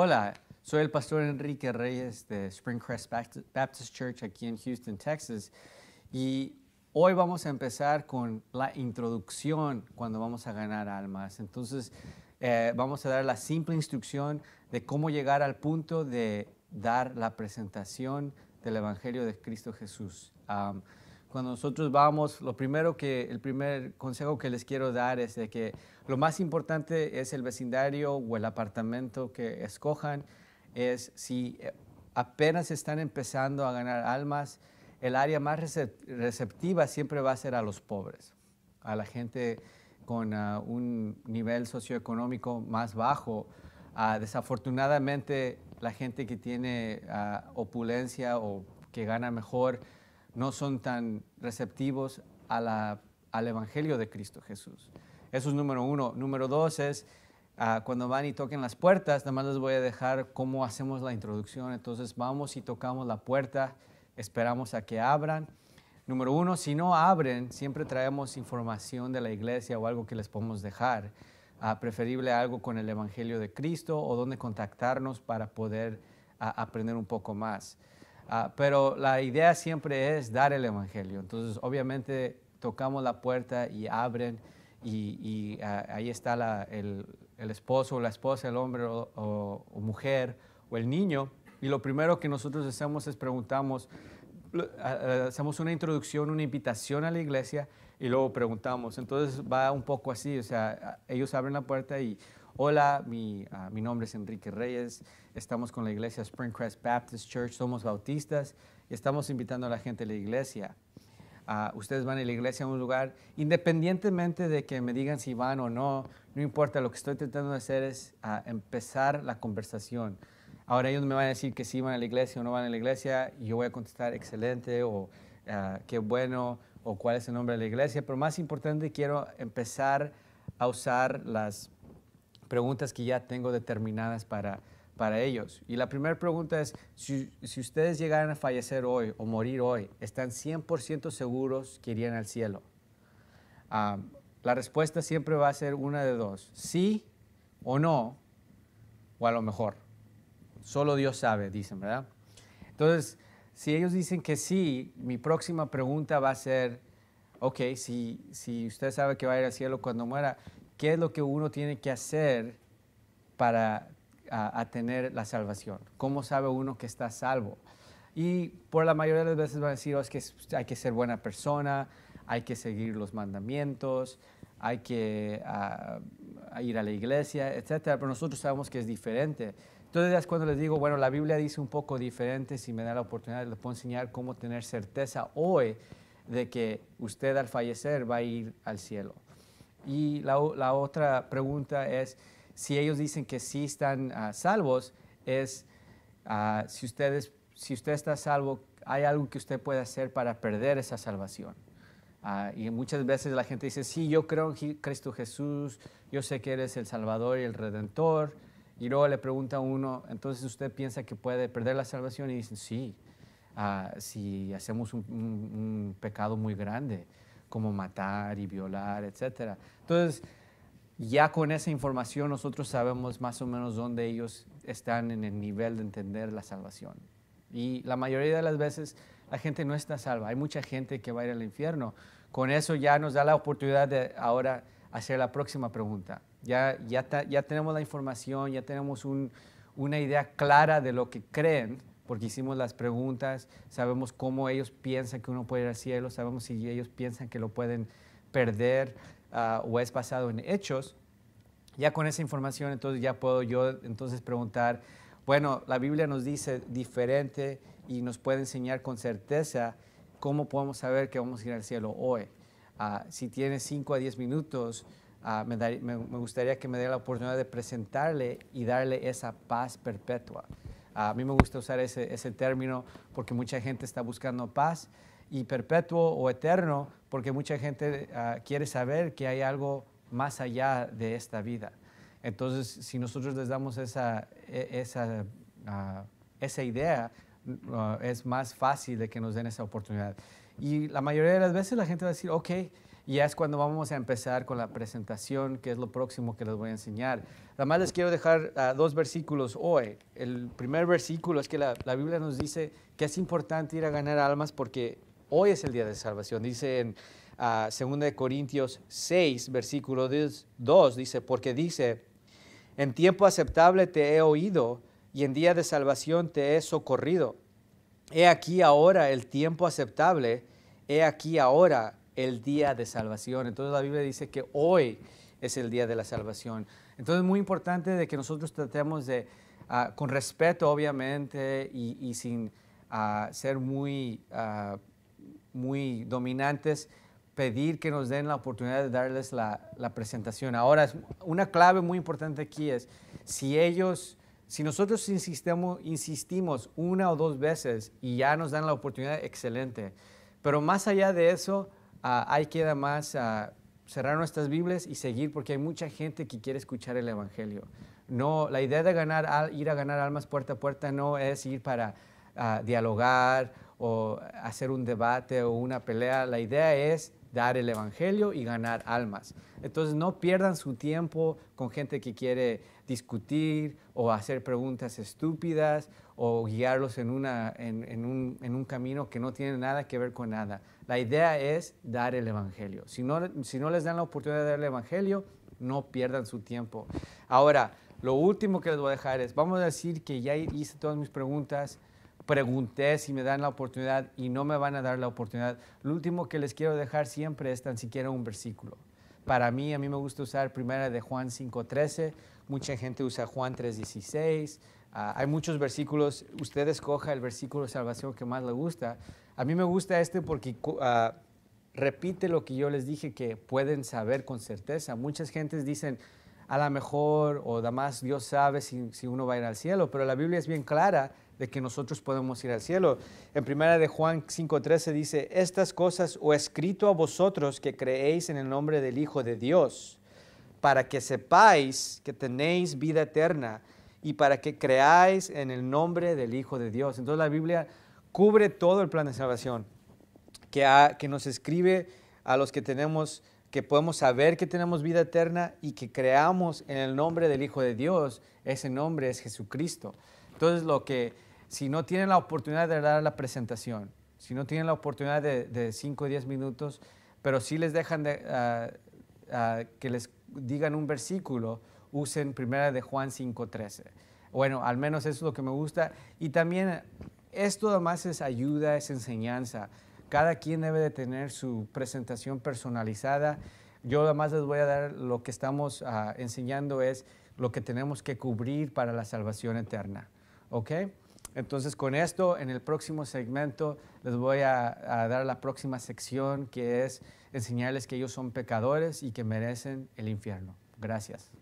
Hola, soy el pastor Enrique Reyes de Springcrest Baptist Church aquí en Houston, Texas. Y hoy vamos a empezar con la introducción cuando vamos a ganar almas. Entonces, eh, vamos a dar la simple instrucción de cómo llegar al punto de dar la presentación del Evangelio de Cristo Jesús cuando nosotros vamos, lo primero que, el primer consejo que les quiero dar es de que lo más importante es el vecindario o el apartamento que escojan, es si eh, apenas están empezando a ganar almas, el área más receptiva siempre va a ser a los pobres, a la gente con ah, un nivel socioeconómico más bajo. a ah, desafortunadamente, la gente que tiene ah, opulencia o que gana mejor, no son tan receptivos al Evangelio de Cristo Jesús. Eso es número uno. Número dos es, ah, cuando van y toquen las puertas, nada más les voy a dejar cómo hacemos la introducción. Entonces vamos y tocamos la puerta, esperamos a que abran. Número uno, si no abren, siempre traemos información de la iglesia o algo que les podemos dejar. Ah, preferible algo con el Evangelio de Cristo o donde contactarnos para poder ah, aprender un poco más. Ah, pero la idea siempre es dar el Evangelio. Entonces, obviamente, tocamos la puerta y abren y, ah, ahí está el, esposo o la esposa, el hombre o, o mujer o el niño. Y lo primero que nosotros hacemos es preguntamos, hacemos una introducción, una invitación a la iglesia y luego preguntamos. Entonces va un poco así, o sea, ellos abren la puerta y, hola, mi, nombre es Enrique Reyes, estamos con la iglesia Springcrest Baptist Church, somos bautistas y estamos invitando a la gente a la iglesia. Ah, ustedes van a la iglesia a un lugar, independientemente de que me digan si van o no, no importa, lo que estoy tratando de hacer es ah, empezar la conversación Ahora ellos me van a decir que sí van a la iglesia o no van a la iglesia, y yo voy a contestar excelente o ah, qué bueno o cuál es el nombre de la iglesia, pero más importante quiero empezar a usar las preguntas que ya tengo determinadas para, ellos. Y la primera pregunta es, si, ustedes llegaran a fallecer hoy o morir hoy, ¿están 100% seguros que irían al cielo? Ah, la respuesta siempre va a ser una de dos, sí o no, o a lo mejor. Solo Dios sabe, dicen, ¿verdad? Entonces, si ellos dicen que sí, mi próxima pregunta va a ser, ok, si, si usted sabe que va a ir al cielo cuando muera, ¿qué es lo que uno tiene que hacer para a, tener la salvación? ¿Cómo sabe uno que está salvo? Y por la mayoría de las veces van a decir, oh, es que hay que ser buena persona, hay que seguir los mandamientos, hay que ah, ir a la iglesia, etcétera, pero nosotros sabemos que es diferente. Entonces cuando les digo, bueno, la Biblia dice un poco diferente, si me da la oportunidad, les puedo enseñar cómo tener certeza hoy de que usted al fallecer va a ir al cielo. Y la, otra pregunta es, si ellos dicen que sí están ah, salvos, es ah, si, ustedes, si usted está salvo, ¿hay algo que usted puede hacer para perder esa salvación? Ah, y muchas veces la gente dice, sí, yo creo en Cristo Jesús, yo sé que eres el Salvador y el Redentor. Y luego le pregunta a uno, entonces usted piensa que puede perder la salvación y dicen, sí, ah, si hacemos un, un, pecado muy grande, como matar y violar, etc. Entonces, ya con esa información nosotros sabemos más o menos dónde ellos están en el nivel de entender la salvación. Y la mayoría de las veces la gente no está salva. Hay mucha gente que va a ir al infierno con eso ya nos da la oportunidad de ahora hacer la próxima pregunta. Ya, ya, ya tenemos la información, ya tenemos una idea clara de lo que creen, porque hicimos las preguntas, sabemos cómo ellos piensan que uno puede ir al cielo, sabemos si ellos piensan que lo pueden perder ah, o es basado en hechos. Ya con esa información entonces ya puedo yo entonces preguntar, bueno, la Biblia nos dice diferente y nos puede enseñar con certeza ¿Cómo podemos saber que vamos a ir al cielo hoy? Ah, si tiene 5 a 10 minutos, ah, me, gustaría que me dé la oportunidad de presentarle y darle esa paz perpetua. Ah, a mí me gusta usar ese, término porque mucha gente está buscando paz y perpetuo o eterno porque mucha gente quiere saber que hay algo más allá de esta vida. Entonces, si nosotros les damos esa, e, esa, esa idea, Uh, es más fácil de que nos den esa oportunidad. Y la mayoría de las veces la gente va a decir, ok, ya es cuando vamos a empezar con la presentación, que es lo próximo que les voy a enseñar. Además les quiero dejar uh, dos versículos hoy. El primer versículo es que la, Biblia nos dice que es importante ir a ganar almas porque hoy es el día de salvación. Dice en 2 uh, Corintios 6, versículo 2, dice, porque dice, en tiempo aceptable te he oído y en día de salvación te he socorrido. He aquí ahora el tiempo aceptable, he aquí ahora el día de salvación. Entonces la Biblia dice que hoy es el día de la salvación. Entonces es muy importante de que nosotros tratemos de, ah, con respeto obviamente y, sin ah, ser muy, ah, muy dominantes, pedir que nos den la oportunidad de darles la presentación. Ahora, una clave muy importante aquí es, si ellos si nosotros insistimos una o dos veces y ya nos dan la oportunidad, excelente. Pero más allá de eso, uh, ah, hay queda más a ah, cerrar nuestras Biblias y seguir porque hay mucha gente que quiere escuchar el Evangelio. No, la idea de ir a ganar almas puerta a puerta no es ir para ah, dialogar o hacer un debate o una pelea. La idea es dar el Evangelio y ganar almas. Entonces no pierdan su tiempo con gente que quiere discutir o hacer preguntas estúpidas o guiarlos en, una, en, un, camino que no tiene nada que ver con nada. La idea es dar el Evangelio. Si no, si no les dan la oportunidad de dar el Evangelio, no pierdan su tiempo. Ahora, lo último que les voy a dejar es, vamos a decir que ya hice todas mis preguntas pregunté si me dan la oportunidad y no me van a dar la oportunidad. Lo último que les quiero dejar siempre es tan siquiera un versículo. Para mí, a mí me gusta usar primera de Juan 5.13, mucha gente usa Juan 3.16, ah, hay muchos versículos, usted escoja el versículo de salvación que más le gusta. A mí me gusta este porque ah, repite lo que yo les dije que pueden saber con certeza. Muchas gentes dicen, a lo mejor o más. Dios sabe si, si uno va a ir al cielo, pero la Biblia es bien clara de que nosotros podemos ir al cielo. En primera de Juan 5:13 dice, "Estas cosas o escrito a vosotros que creéis en el nombre del Hijo de Dios, para que sepáis que tenéis vida eterna y para que creáis en el nombre del Hijo de Dios." Entonces la Biblia cubre todo el plan de salvación que, que nos escribe a los que tenemos que podemos saber que tenemos vida eterna y que creamos en el nombre del Hijo de Dios. Ese nombre es Jesucristo. Entonces lo que si no tienen la oportunidad de dar la presentación, si no tienen la oportunidad de 5 o 10 minutos, pero si sí les dejan ah, ah, que les digan un versículo, usen primera de Juan 5.13. Bueno, al menos eso es lo que me gusta. Y también esto además es ayuda, es enseñanza. Cada quien debe de tener su presentación personalizada. Yo además les voy a dar lo que estamos ah, enseñando es lo que tenemos que cubrir para la salvación eterna. ¿Ok? Entonces, con esto, en el próximo segmento, les voy a, dar la próxima sección, que es enseñarles que ellos son pecadores y que merecen el infierno. Gracias.